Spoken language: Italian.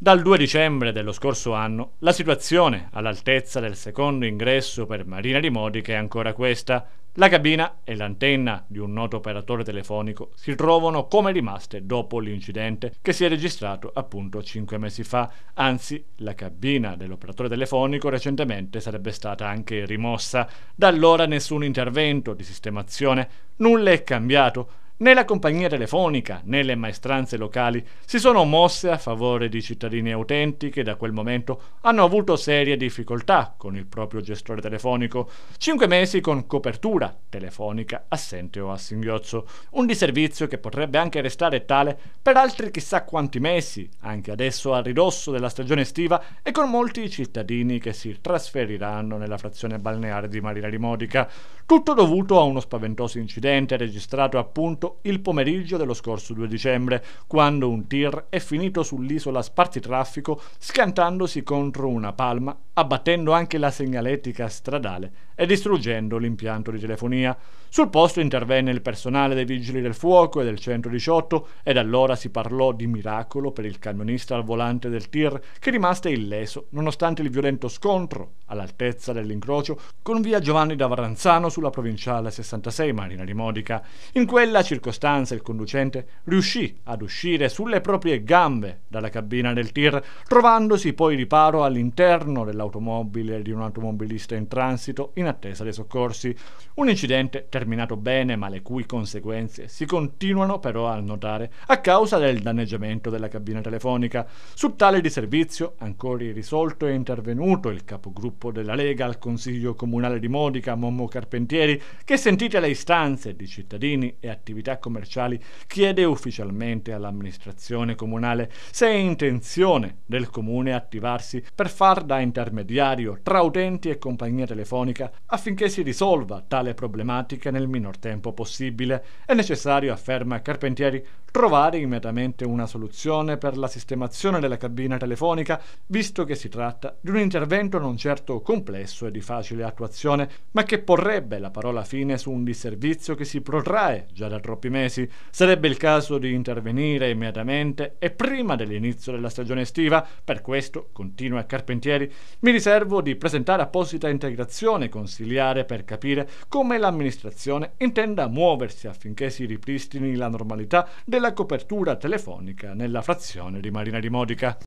Dal 2 dicembre dello scorso anno la situazione all'altezza del secondo ingresso per Marina di Modica è ancora questa. La cabina e l'antenna di un noto operatore telefonico si trovano come rimaste dopo l'incidente che si è registrato appunto cinque mesi fa. Anzi, la cabina dell'operatore telefonico recentemente sarebbe stata anche rimossa. Da allora nessun intervento di sistemazione, nulla è cambiato, Né la compagnia telefonica né le maestranze locali si sono mosse a favore di cittadini utenti che da quel momento hanno avuto serie difficoltà con il proprio gestore telefonico, Cinque mesi con copertura telefonica assente o a singhiozzo, un disservizio che potrebbe anche restare tale per altri chissà quanti mesi, anche adesso a ridosso della stagione estiva e con molti cittadini che si trasferiranno nella frazione balneare di Marina Rimodica, tutto dovuto a uno spaventoso incidente registrato appunto Francesco il pomeriggio dello scorso 2 dicembre, quando un tir è finito sull'isola spartitraffico schiantandosi contro una palma, abbattendo anche la segnaletica stradale e distruggendo l'impianto di telefonia. Sul posto intervenne il personale dei Vigili del Fuoco e del 118 e da allora si parlò di miracolo per il camionista al volante del tir che rimase illeso nonostante il violento scontro all'altezza dell'incrocio con via Giovanni da Varanzano sulla provinciale 66 Marina di Modica. In quella circostanza il conducente riuscì ad uscire sulle proprie gambe dalla cabina del tir trovandosi poi riparo all'interno dell'automobile di un automobilista in transito in in attesa dei soccorsi. Un incidente terminato bene ma le cui conseguenze si continuano però a notare a causa del danneggiamento della cabina telefonica. Su tale di servizio, ancora irrisolto, è intervenuto il capogruppo della Lega al Consiglio Comunale di Modica, Mommo Carpentieri, che sentite le istanze di cittadini e attività commerciali chiede ufficialmente all'amministrazione comunale se è intenzione del comune attivarsi per far da intermediario tra utenti e compagnia telefonica affinché si risolva tale problematica nel minor tempo possibile. È necessario, afferma Carpentieri, trovare immediatamente una soluzione per la sistemazione della cabina telefonica, visto che si tratta di un intervento non certo complesso e di facile attuazione, ma che porrebbe la parola fine su un disservizio che si protrae già da troppi mesi. Sarebbe il caso di intervenire immediatamente e prima dell'inizio della stagione estiva. Per questo, continua Carpentieri, mi riservo di presentare apposita integrazione con consigliare per capire come l'amministrazione intenda muoversi affinché si ripristini la normalità della copertura telefonica nella frazione di Marina di Modica.